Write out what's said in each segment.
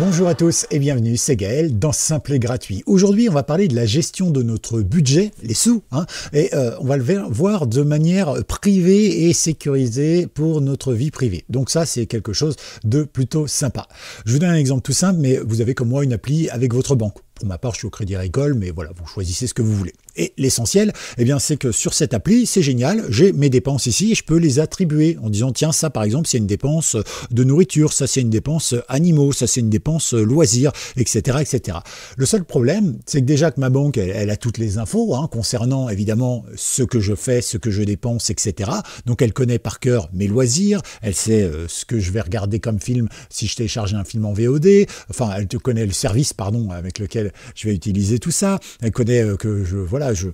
Bonjour à tous et bienvenue, c'est Gaël dans Simple et Gratuit. Aujourd'hui, on va parler de la gestion de notre budget, les sous, hein, et euh, on va le voir de manière privée et sécurisée pour notre vie privée. Donc ça, c'est quelque chose de plutôt sympa. Je vous donne un exemple tout simple, mais vous avez comme moi une appli avec votre banque. Pour ma part, je suis au Crédit Agricole, mais voilà, vous choisissez ce que vous voulez. Et l'essentiel, eh bien, c'est que sur cette appli, c'est génial, j'ai mes dépenses ici je peux les attribuer en disant tiens, ça par exemple, c'est une dépense de nourriture, ça c'est une dépense animaux, ça c'est une dépense euh, loisirs, etc., etc. Le seul problème, c'est que déjà que ma banque, elle, a toutes les infos hein, concernant évidemment ce que je fais, ce que je dépense, etc. Donc elle connaît par cœur mes loisirs, elle sait euh, ce que je vais regarder comme film si je télécharge un film en VOD, enfin, elle te connaît le service, pardon, avec lequel je vais utiliser tout ça, elle connaît euh, que je voilà, voilà, j'ai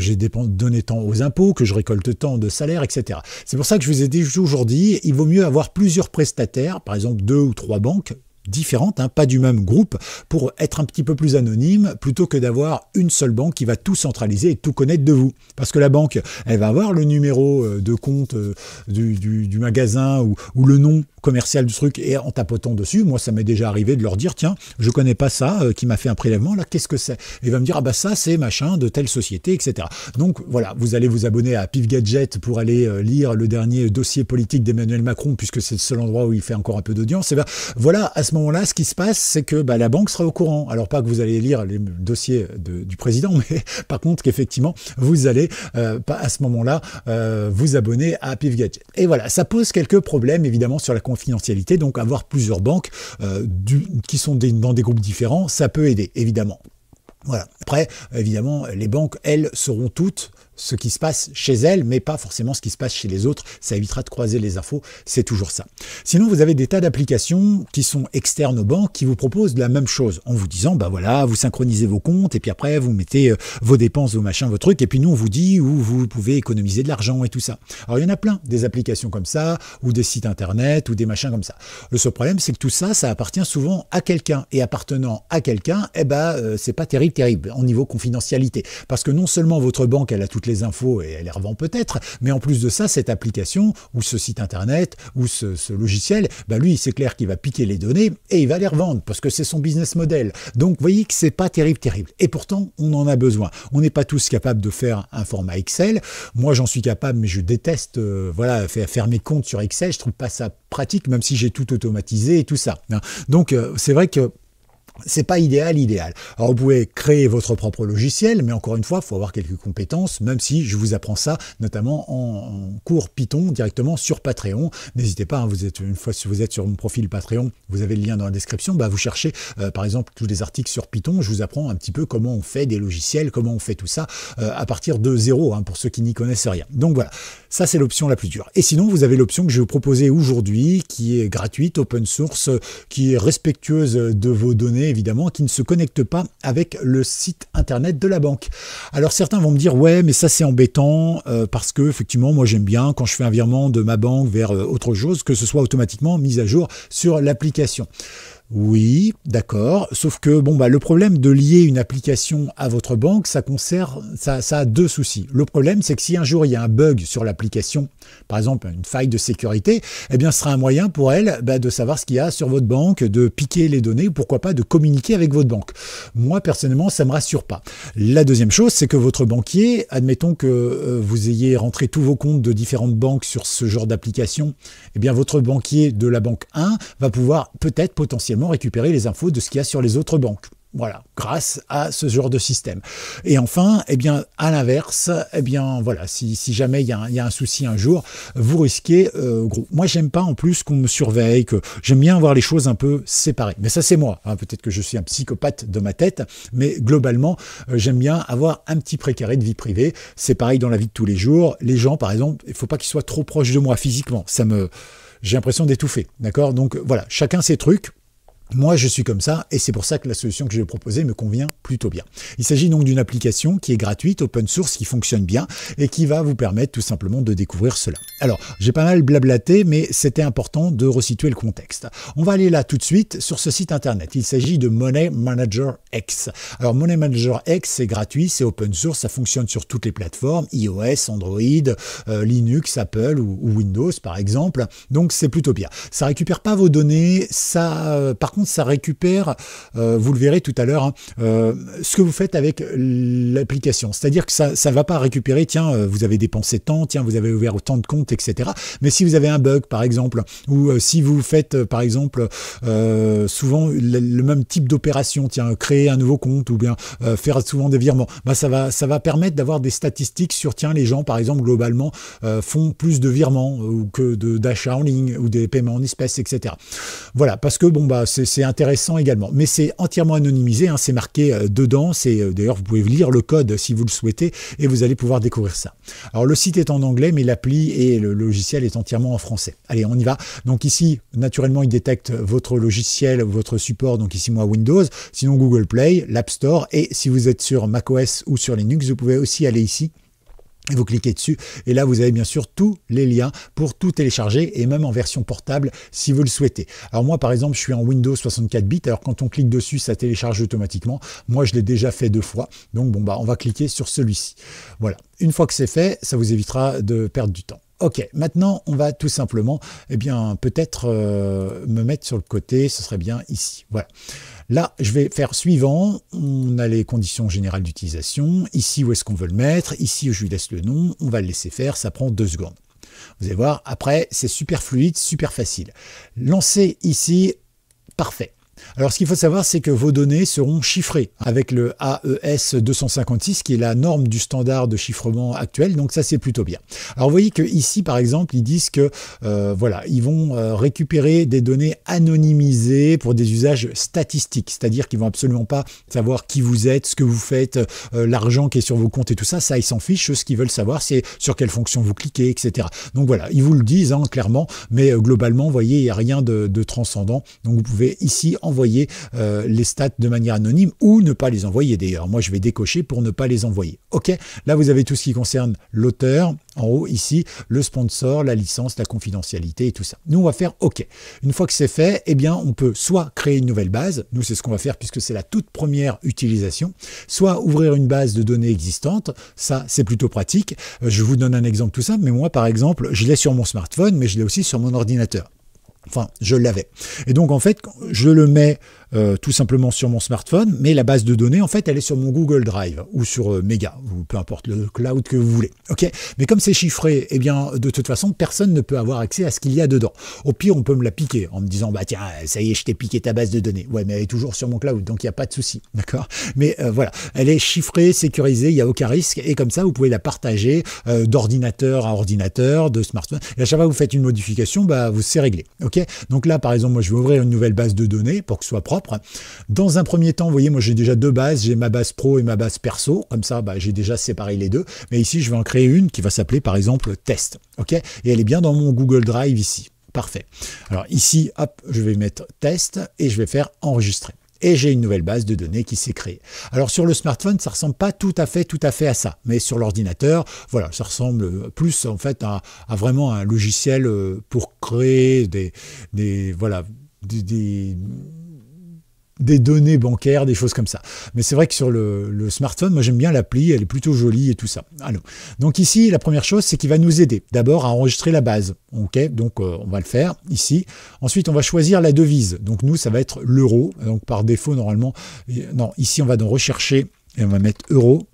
je, donner donné tant aux impôts, que je récolte tant de salaires, etc. C'est pour ça que je vous ai dit aujourd'hui, il vaut mieux avoir plusieurs prestataires, par exemple deux ou trois banques, différentes, hein, pas du même groupe, pour être un petit peu plus anonyme, plutôt que d'avoir une seule banque qui va tout centraliser et tout connaître de vous. Parce que la banque, elle va avoir le numéro euh, de compte euh, du, magasin ou, ou le nom commercial du truc et en tapotant dessus, moi ça m'est déjà arrivé de leur dire tiens, je connais pas ça euh, qui m'a fait un prélèvement là, qu'est-ce que c'est Et va me dire ah bah ça c'est machin de telle société, etc. Donc voilà, vous allez vous abonner à Pif Gadget pour aller euh, lire le dernier dossier politique d'Emmanuel Macron puisque c'est le seul endroit où il fait encore un peu d'audience. Et eh bien voilà, à ce moment-là, ce qui se passe, c'est que bah, la banque sera au courant. Alors pas que vous allez lire les dossiers du président, mais par contre qu'effectivement vous allez euh, pas à ce moment-là vous abonner à Pif Gadget. Et voilà, ça pose quelques problèmes évidemment sur la financialité. Donc avoir plusieurs banques euh, qui sont dans des groupes différents, ça peut aider, évidemment. Voilà. Après, évidemment, les banques, elles, seront toutes ce qui se passe chez elle, mais pas forcément ce qui se passe chez les autres. Ça évitera de croiser les infos, c'est toujours ça. Sinon, vous avez des tas d'applications qui sont externes aux banques qui vous proposent la même chose en vous disant, bah voilà, vous synchronisez vos comptes et puis après vous mettez euh, vos dépenses, vos machins, vos trucs, et puis nous on vous dit où vous pouvez économiser de l'argent et tout ça. Alors il y en a plein, des applications comme ça, ou des sites internet, ou des machins comme ça. Le seul problème, c'est que tout ça, ça appartient souvent à quelqu'un, et appartenant à quelqu'un, eh ben, c'est pas terrible, terrible, en niveau confidentialité. Parce que non seulement votre banque, elle a toutes les infos et elle les revend peut-être, mais en plus de ça, cette application ou ce site internet ou ce, logiciel, bah lui, c'est clair qu'il va piquer les données et il va les revendre parce que c'est son business model. Donc, voyez que c'est pas terrible, terrible. Et pourtant, on en a besoin. On n'est pas tous capables de faire un format Excel. Moi, j'en suis capable, mais je déteste euh, voilà faire, mes comptes sur Excel. Je trouve pas ça pratique, même si j'ai tout automatisé et tout ça. Hein. Donc, euh, c'est vrai que c'est pas idéal, idéal. Alors vous pouvez créer votre propre logiciel, mais encore une fois, il faut avoir quelques compétences, même si je vous apprends ça, notamment en, cours Python directement sur Patreon. N'hésitez pas, hein, vous êtes une fois si vous êtes sur mon profil Patreon, vous avez le lien dans la description, bah, vous cherchez euh, par exemple tous les articles sur Python, je vous apprends un petit peu comment on fait des logiciels, comment on fait tout ça euh, à partir de zéro, hein, pour ceux qui n'y connaissent rien. Donc voilà, ça c'est l'option la plus dure. Et sinon, vous avez l'option que je vais vous proposer aujourd'hui, qui est gratuite, open source, euh, qui est respectueuse de vos données évidemment qui ne se connecte pas avec le site internet de la banque. Alors certains vont me dire ouais mais ça c'est embêtant euh, parce que effectivement moi j'aime bien quand je fais un virement de ma banque vers euh, autre chose que ce soit automatiquement mis à jour sur l'application. Oui, d'accord. Sauf que bon, bah, le problème de lier une application à votre banque, ça, concerne, ça, ça a deux soucis. Le problème, c'est que si un jour il y a un bug sur l'application, par exemple une faille de sécurité, eh bien, ce sera un moyen pour elle bah, de savoir ce qu'il y a sur votre banque, de piquer les données, pourquoi pas de communiquer avec votre banque. Moi, personnellement, ça ne me rassure pas. La deuxième chose, c'est que votre banquier, admettons que euh, vous ayez rentré tous vos comptes de différentes banques sur ce genre d'application, eh bien, votre banquier de la banque 1 va pouvoir peut-être potentiellement récupérer les infos de ce qu'il y a sur les autres banques. Voilà, grâce à ce genre de système. Et enfin, eh bien, à l'inverse, eh bien, voilà, si, jamais il y, a un souci un jour, vous risquez euh, gros. Moi, j'aime pas en plus qu'on me surveille, que j'aime bien avoir les choses un peu séparées. Mais ça, c'est moi. Hein. Peut-être que je suis un psychopathe de ma tête, mais globalement, euh, j'aime bien avoir un petit précaré de vie privée. C'est pareil dans la vie de tous les jours. Les gens, par exemple, il faut pas qu'ils soient trop proches de moi physiquement. Ça me, j'ai l'impression d'étouffer. D'accord Donc voilà, chacun ses trucs. Moi, je suis comme ça, et c'est pour ça que la solution que je vais proposer me convient plutôt bien. Il s'agit donc d'une application qui est gratuite, open source, qui fonctionne bien, et qui va vous permettre tout simplement de découvrir cela. Alors, j'ai pas mal blablaté, mais c'était important de resituer le contexte. On va aller là tout de suite sur ce site internet. Il s'agit de Money Manager X. Alors, Money Manager X, c'est gratuit, c'est open source, ça fonctionne sur toutes les plateformes, iOS, Android, euh, Linux, Apple ou, Windows, par exemple. Donc, c'est plutôt bien. Ça récupère pas vos données, ça, euh, par ça récupère, euh, vous le verrez tout à l'heure, hein, euh, ce que vous faites avec l'application. C'est-à-dire que ça ne va pas récupérer, tiens, euh, vous avez dépensé tant, tiens, vous avez ouvert autant de comptes, etc. Mais si vous avez un bug, par exemple, ou si vous faites, par exemple, souvent le, même type d'opération, tiens, créer un nouveau compte ou bien faire souvent des virements, bah, ça, va, ça va permettre d'avoir des statistiques sur, tiens, les gens, par exemple, globalement, font plus de virements ou que d'achats en ligne ou des paiements en espèces, etc. Voilà, parce que bon, bah, c'est c'est intéressant également. Mais c'est entièrement anonymisé, hein, c'est marqué euh, dedans. C'est euh, d'ailleurs vous pouvez lire le code si vous le souhaitez et vous allez pouvoir découvrir ça. Alors le site est en anglais, mais l'appli et le logiciel est entièrement en français. Allez, on y va. Donc ici, naturellement, il détecte votre logiciel, votre support. Donc ici moi Windows, sinon Google Play, l'App Store et si vous êtes sur macOS ou sur Linux, vous pouvez aussi aller ici et vous cliquez dessus et là vous avez bien sûr tous les liens pour tout télécharger et même en version portable si vous le souhaitez. Alors moi par exemple je suis en Windows 64 bits alors quand on clique dessus ça télécharge automatiquement. Moi je l'ai déjà fait deux fois donc bon bah on va cliquer sur celui-ci. Voilà. Une fois que c'est fait ça vous évitera de perdre du temps. Ok, maintenant on va tout simplement, eh bien peut-être euh, me mettre sur le côté, ce serait bien ici. Voilà. Là, je vais faire suivant, on a les conditions générales d'utilisation, ici où est-ce qu'on veut le mettre, ici je lui laisse le nom, on va le laisser faire, ça prend deux secondes. Vous allez voir, après c'est super fluide, super facile. Lancer ici, parfait. Alors ce qu'il faut savoir, c'est que vos données seront chiffrées avec le AES e 256 qui est la norme du standard de chiffrement actuel, donc ça c'est plutôt bien. Alors vous voyez que ici par exemple, ils disent que euh, voilà, ils vont euh, récupérer des données anonymisées pour des usages statistiques, c'est-à-dire qu'ils vont absolument pas savoir qui vous êtes, ce que vous faites, euh, l'argent qui est sur vos comptes et tout ça, ça ils s'en fichent, ce qu'ils veulent savoir c'est sur quelle fonction vous cliquez, etc. Donc voilà, ils vous le disent hein, clairement, mais globalement, vous voyez, il n'y a rien de, de transcendant, donc vous pouvez ici envoyer euh, les stats de manière anonyme ou ne pas les envoyer d'ailleurs. Moi, je vais décocher pour ne pas les envoyer. OK Là, vous avez tout ce qui concerne l'auteur, en haut, ici, le sponsor, la licence, la confidentialité et tout ça. Nous, on va faire OK. Une fois que c'est fait, eh bien, on peut soit créer une nouvelle base, nous, c'est ce qu'on va faire puisque c'est la toute première utilisation, soit ouvrir une base de données existante, ça, c'est plutôt pratique. Euh, je vous donne un exemple tout simple, mais moi, par exemple, je l'ai sur mon smartphone, mais je l'ai aussi sur mon ordinateur. Enfin, je l'avais. Et donc, en fait, je le mets euh, tout simplement sur mon smartphone, mais la base de données, en fait, elle est sur mon Google Drive ou sur euh, Mega, ou peu importe le cloud que vous voulez. ok mais comme c'est chiffré, eh bien, de toute façon, personne ne peut avoir accès à ce qu'il y a dedans. Au pire, on peut me la piquer en me disant, bah tiens, ça y est, je t'ai piqué ta base de données. Ouais, mais elle est toujours sur mon cloud, donc il n'y a pas de souci, d'accord Mais euh, voilà, elle est chiffrée, sécurisée, il n'y a aucun risque, et comme ça, vous pouvez la partager euh, d'ordinateur à ordinateur, de smartphone. Et à chaque fois que vous faites une modification, bah, vous c'est réglé, ok Donc là, par exemple, moi, je vais ouvrir une nouvelle base de données pour que ce soit propre dans un premier temps, vous voyez, moi j'ai déjà deux bases, j'ai ma base pro et ma base perso, comme ça bah, j'ai déjà séparé les deux, mais ici je vais en créer une qui va s'appeler par exemple test, ok Et elle est bien dans mon Google Drive ici, parfait. Alors ici, hop, je vais mettre test et je vais faire enregistrer et j'ai une nouvelle base de données qui s'est créée. Alors sur le smartphone, ça ressemble pas tout à fait, tout à fait à ça, mais sur l'ordinateur, voilà, ça ressemble plus en fait à, vraiment un logiciel euh, pour créer des, voilà, des des données bancaires, des choses comme ça. Mais c'est vrai que sur le, smartphone, moi j'aime bien l'appli, elle est plutôt jolie et tout ça. donc ici, la première chose, c'est qu'il va nous aider d'abord à enregistrer la base. Ok, donc euh, on va le faire ici. Ensuite, on va choisir la devise. Donc nous, ça va être l'euro. Donc par défaut, normalement, euh, non, ici on va dans rechercher et on va mettre euro.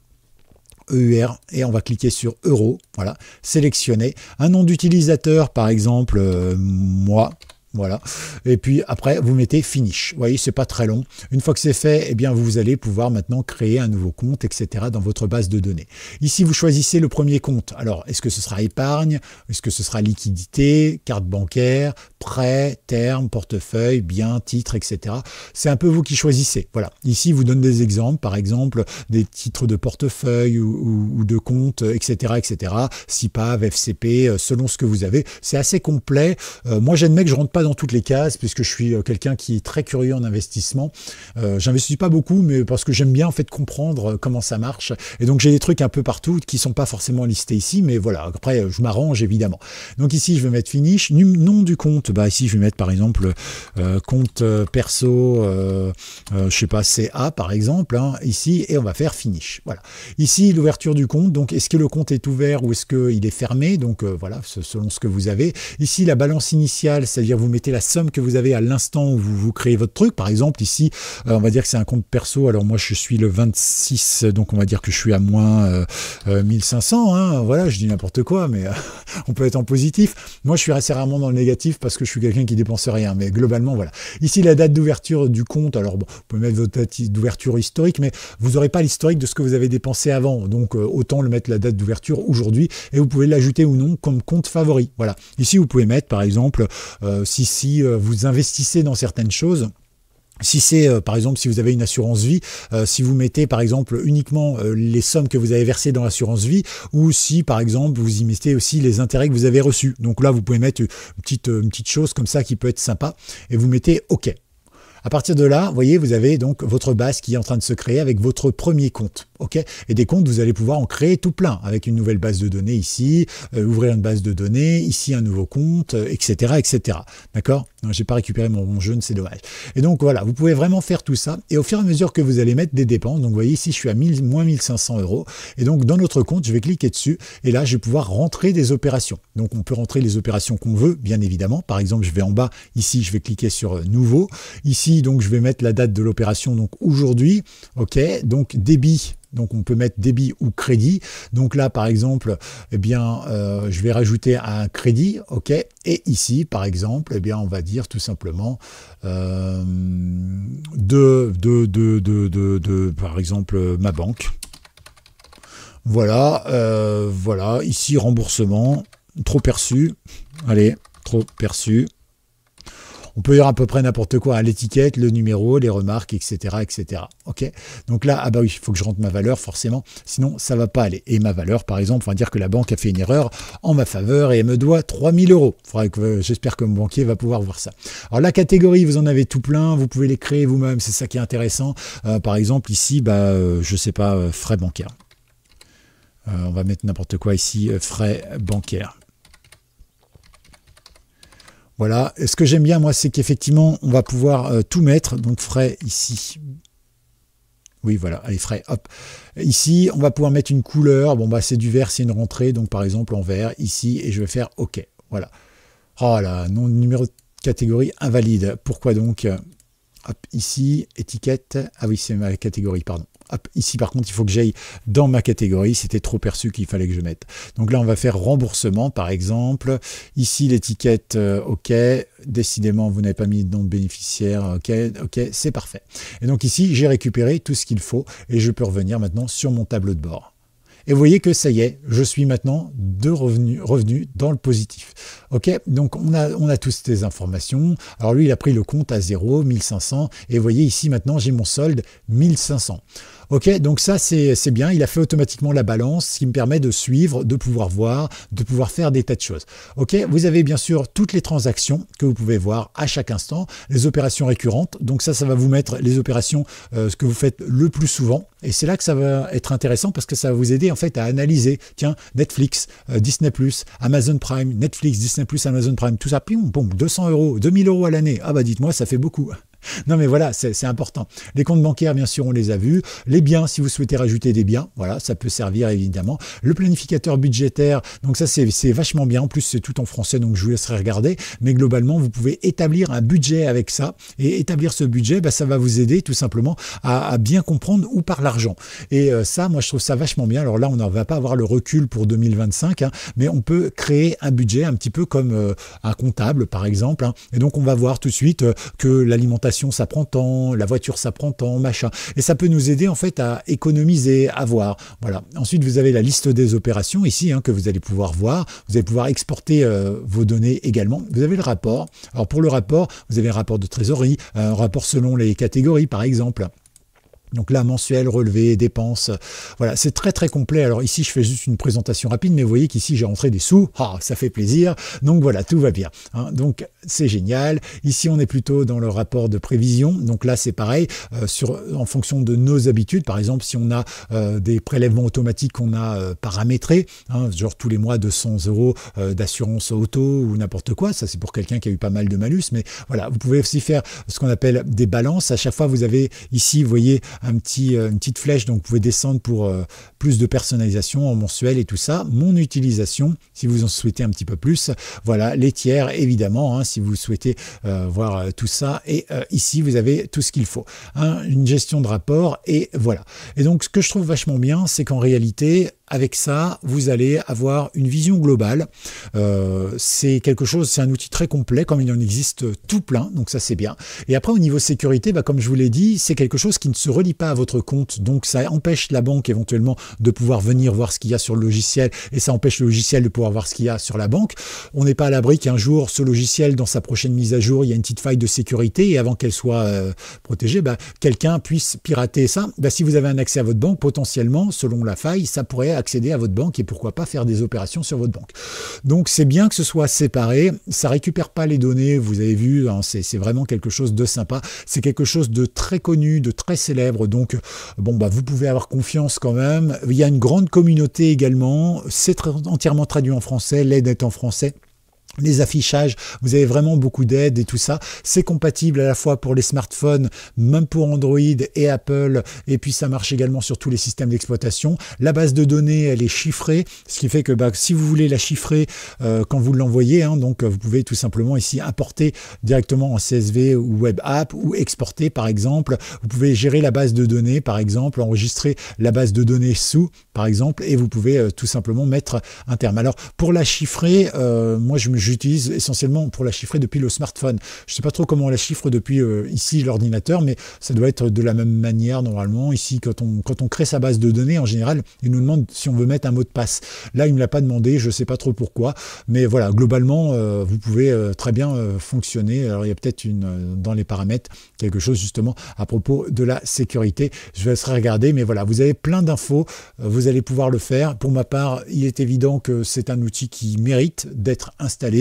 EUR et on va cliquer sur euro, voilà, sélectionner un nom d'utilisateur par exemple euh, moi voilà. Et puis après, vous mettez finish. Vous voyez, c'est pas très long. Une fois que c'est fait, eh bien, vous allez pouvoir maintenant créer un nouveau compte, etc. dans votre base de données. Ici, vous choisissez le premier compte. Alors, est-ce que ce sera épargne? Est-ce que ce sera liquidité, carte bancaire, prêt, terme, portefeuille, bien, titre, etc. C'est un peu vous qui choisissez. Voilà. Ici, vous donne des exemples. Par exemple, des titres de portefeuille ou, de compte, etc., etc. CIPAV, FCP, euh, selon ce que vous avez. C'est assez complet. Euh, moi, j'admets que je rentre pas dans toutes les cases, puisque je suis euh, quelqu'un qui est très curieux en investissement. Euh, j'investis pas beaucoup, mais parce que j'aime bien en fait comprendre euh, comment ça marche. Et donc j'ai des trucs un peu partout qui sont pas forcément listés ici, mais voilà. Après, je m'arrange évidemment. Donc ici, je vais mettre finish, nom du compte. Bah ici, je vais mettre par exemple compte perso, je sais pas CA par exemple hein, ici, et on va faire finish. Voilà. Ici, l'ouverture du compte. Donc est-ce que le compte est ouvert ou est-ce qu'il est fermé Donc voilà, selon ce que vous avez. Ici, la balance initiale, c'est-à-dire vous mettez la somme que vous avez à l'instant où vous, créez votre truc. Par exemple, ici, euh, on va dire que c'est un compte perso. Alors moi, je suis le 26, donc on va dire que je suis à moins 1500. Euh, euh, hein. Voilà, je dis n'importe quoi, mais on peut être en positif. Moi, je suis assez rarement dans le négatif parce que je suis quelqu'un qui dépense rien. Mais globalement, voilà. Ici, la date d'ouverture du compte. Alors, vous pouvez mettre votre date d'ouverture historique, mais vous n'aurez pas l'historique de ce que vous avez dépensé avant. Donc, autant le mettre la date d'ouverture aujourd'hui et vous pouvez l'ajouter ou non comme compte favori. Voilà. Ici, vous pouvez mettre, par exemple, si si, euh, vous investissez dans certaines choses, si c'est euh, par exemple si vous avez une assurance vie, euh, si vous mettez par exemple uniquement les sommes que vous avez versées dans l'assurance vie, ou si par exemple vous y mettez aussi les intérêts que vous avez reçus. Donc là vous pouvez mettre une petite chose comme ça qui peut être sympa et vous mettez OK. À partir de là, vous voyez, vous avez donc votre base qui est en train de se créer avec votre premier compte. ok et des comptes, vous allez pouvoir en créer tout plein avec une nouvelle base de données ici, euh, ouvrir une base de données, ici un nouveau compte, etc. Euh, etc. D'accord j'ai pas récupéré mon, jeune, c'est dommage. Et donc voilà, vous pouvez vraiment faire tout ça. Et au fur et à mesure que vous allez mettre des dépenses, donc vous voyez ici, je suis à 1000, moins 1500 euros. Et donc dans notre compte, je vais cliquer dessus et là, je vais pouvoir rentrer des opérations. Donc on peut rentrer les opérations qu'on veut, bien évidemment. Par exemple, je vais en bas, ici, je vais cliquer sur euh, nouveau. Ici, donc je vais mettre la date de l'opération, donc aujourd'hui. OK, donc débit donc on peut mettre débit ou crédit. Donc là, par exemple, eh bien, euh, je vais rajouter un crédit, ok. Et ici, par exemple, eh bien, on va dire tout simplement euh, de, de, de, de, de, par exemple, ma banque. Voilà, euh, voilà. Ici, remboursement, trop perçu. Allez, trop perçu on peut dire à peu près n'importe quoi, hein, l'étiquette, le numéro, les remarques, etc., etc. Ok Donc là, ah bah il faut que je rentre ma valeur forcément, sinon ça va pas aller. Et ma valeur, par exemple, on va dire que la banque a fait une erreur en ma faveur et elle me doit 3000 euros. Euh, j'espère que mon banquier va pouvoir voir ça. Alors la catégorie, vous en avez tout plein, vous pouvez les créer vous-même, c'est ça qui est intéressant. Euh, par exemple, ici, bah, ne euh, je sais pas, frais bancaires. on va mettre n'importe quoi ici, frais bancaires. Voilà, ce que j'aime bien moi, c'est qu'effectivement, on va pouvoir euh, tout mettre, donc frais ici. Oui, voilà, allez, frais, hop. Ici, on va pouvoir mettre une couleur, bon bah c'est du vert, c'est une rentrée, donc par exemple en vert, ici, et je vais faire OK, voilà. Oh là, non, numéro de catégorie invalide, pourquoi donc euh, Hop, ici, étiquette, ah oui, c'est ma catégorie, pardon ici par contre, il faut que j'aille dans ma catégorie, c'était trop perçu qu'il fallait que je mette. Donc là, on va faire remboursement par exemple. Ici, l'étiquette, euh, ok, décidément, vous n'avez pas mis de nom de bénéficiaire, ok, ok, c'est parfait. Et donc ici, j'ai récupéré tout ce qu'il faut et je peux revenir maintenant sur mon tableau de bord. Et vous voyez que ça y est, je suis maintenant de revenus revenu dans le positif. Ok, donc on a, on a toutes ces informations. Alors lui, il a pris le compte à 0, 1500. Et vous voyez ici maintenant, j'ai mon solde 1500. Ok, donc ça c'est bien, il a fait automatiquement la balance, ce qui me permet de suivre, de pouvoir voir, de pouvoir faire des tas de choses. Ok, vous avez bien sûr toutes les transactions que vous pouvez voir à chaque instant, les opérations récurrentes, donc ça ça va vous mettre les opérations euh, ce que vous faites le plus souvent, et c'est là que ça va être intéressant parce que ça va vous aider en fait à analyser, tiens, Netflix, euh, Disney+, Amazon Prime, Netflix, Disney+, Amazon Prime, tout ça, 200 euros, 2000 euros à l'année, ah bah dites-moi, ça fait beaucoup non mais voilà, c'est important. Les comptes bancaires, bien sûr, on les a vus. Les biens, si vous souhaitez rajouter des biens, voilà, ça peut servir évidemment. Le planificateur budgétaire, donc ça c'est vachement bien. En plus, c'est tout en français, donc je vous laisserai regarder. Mais globalement, vous pouvez établir un budget avec ça. Et établir ce budget, bah, ça va vous aider tout simplement à, bien comprendre où part l'argent. Et euh, ça, moi, je trouve ça vachement bien. Alors là, on ne va pas avoir le recul pour 2025, hein, mais on peut créer un budget un petit peu comme euh, un comptable, par exemple. Hein. Et donc, on va voir tout de suite euh, que l'alimentation ça prend temps, la voiture ça prend temps, machin. Et ça peut nous aider en fait à économiser, à voir. Voilà. Ensuite vous avez la liste des opérations ici hein, que vous allez pouvoir voir. Vous allez pouvoir exporter euh, vos données également. Vous avez le rapport. Alors pour le rapport, vous avez un rapport de trésorerie, un rapport selon les catégories par exemple. Donc là, mensuel, relevé, dépenses, voilà, c'est très très complet. Alors ici, je fais juste une présentation rapide, mais vous voyez qu'ici, j'ai rentré des sous, ah, ça fait plaisir, donc voilà, tout va bien. Hein. Donc c'est génial. Ici, on est plutôt dans le rapport de prévision, donc là, c'est pareil, euh, sur, en fonction de nos habitudes, par exemple, si on a euh, des prélèvements automatiques qu'on a paramétré euh, paramétrés, hein, genre tous les mois 200 euros d'assurance auto ou n'importe quoi, ça c'est pour quelqu'un qui a eu pas mal de malus, mais voilà, vous pouvez aussi faire ce qu'on appelle des balances. À chaque fois, vous avez ici, vous voyez, petit, euh, une petite flèche, donc vous pouvez descendre pour euh, plus de personnalisation en mensuel et tout ça. Mon utilisation, si vous en souhaitez un petit peu plus, voilà, les tiers évidemment, hein, si vous souhaitez euh, voir tout ça. Et ici, vous avez tout ce qu'il faut. Hein, une gestion de rapport et voilà. Et donc, ce que je trouve vachement bien, c'est qu'en réalité, avec ça, vous allez avoir une vision globale. Euh, c'est quelque chose, c'est un outil très complet, comme il en existe tout plein, donc ça c'est bien. Et après, au niveau sécurité, bah, comme je vous l'ai dit, c'est quelque chose qui ne se relie pas à votre compte, donc ça empêche la banque éventuellement de pouvoir venir voir ce qu'il y a sur le logiciel, et ça empêche le logiciel de pouvoir voir ce qu'il y a sur la banque. On n'est pas à l'abri qu'un jour, ce logiciel, dans sa prochaine mise à jour, il y a une petite faille de sécurité, et avant qu'elle soit euh, protégée, bah, quelqu'un puisse pirater ça. Bah, si vous avez un accès à votre banque, potentiellement, selon la faille, ça pourrait accéder à votre banque et pourquoi pas faire des opérations sur votre banque. Donc c'est bien que ce soit séparé, ça récupère pas les données, vous avez vu, hein, c'est vraiment quelque chose de sympa, c'est quelque chose de très connu, de très célèbre, donc bon bah vous pouvez avoir confiance quand même. Il y a une grande communauté également, c'est entièrement traduit en français, l'aide est en français les affichages, vous avez vraiment beaucoup d'aide et tout ça. C'est compatible à la fois pour les smartphones, même pour Android et Apple, et puis ça marche également sur tous les systèmes d'exploitation. La base de données, elle est chiffrée, ce qui fait que bah, si vous voulez la chiffrer euh, quand vous l'envoyez, hein, donc euh, vous pouvez tout simplement ici importer directement en CSV ou Web App ou exporter par exemple. Vous pouvez gérer la base de données par exemple, enregistrer la base de données sous par exemple, et vous pouvez euh, tout simplement mettre un terme. Alors pour la chiffrer, moi je me j'utilise essentiellement pour la chiffrer depuis le smartphone. Je ne sais pas trop comment on la chiffre depuis euh, ici l'ordinateur, mais ça doit être de la même manière normalement. Ici, quand on, quand on crée sa base de données, en général, il nous demande si on veut mettre un mot de passe. Là, il ne me l'a pas demandé, je ne sais pas trop pourquoi, mais voilà, globalement, euh, vous pouvez euh, très bien fonctionner. Alors, il y a peut-être une dans les paramètres quelque chose justement à propos de la sécurité. Je vais laisserai regarder, mais voilà, vous avez plein d'infos, vous allez pouvoir le faire. Pour ma part, il est évident que c'est un outil qui mérite d'être installé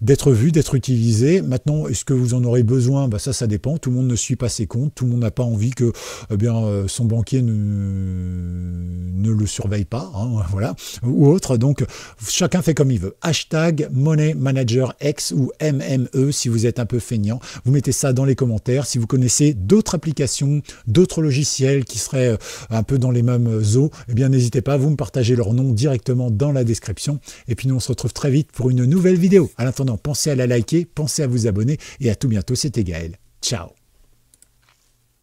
d'être vu, d'être utilisé. Maintenant, est-ce que vous en aurez besoin bah, Ça, ça dépend. Tout le monde ne suit pas ses comptes. Tout le monde n'a pas envie que eh bien, euh, son banquier ne, ne le surveille pas, hein, voilà, ou autre. Donc, chacun fait comme il veut. Hashtag Money Manager X ou MME si vous êtes un peu feignant. Vous mettez ça dans les commentaires. Si vous connaissez d'autres applications, d'autres logiciels qui seraient euh, un peu dans les mêmes eaux, eh bien, n'hésitez pas. Vous me partagez leur nom directement dans la description. Et puis, nous, on se retrouve très vite pour une nouvelle vidéo vidéo. En attendant, pensez à la liker, pensez à vous abonner et à tout bientôt. C'était Gaël. Ciao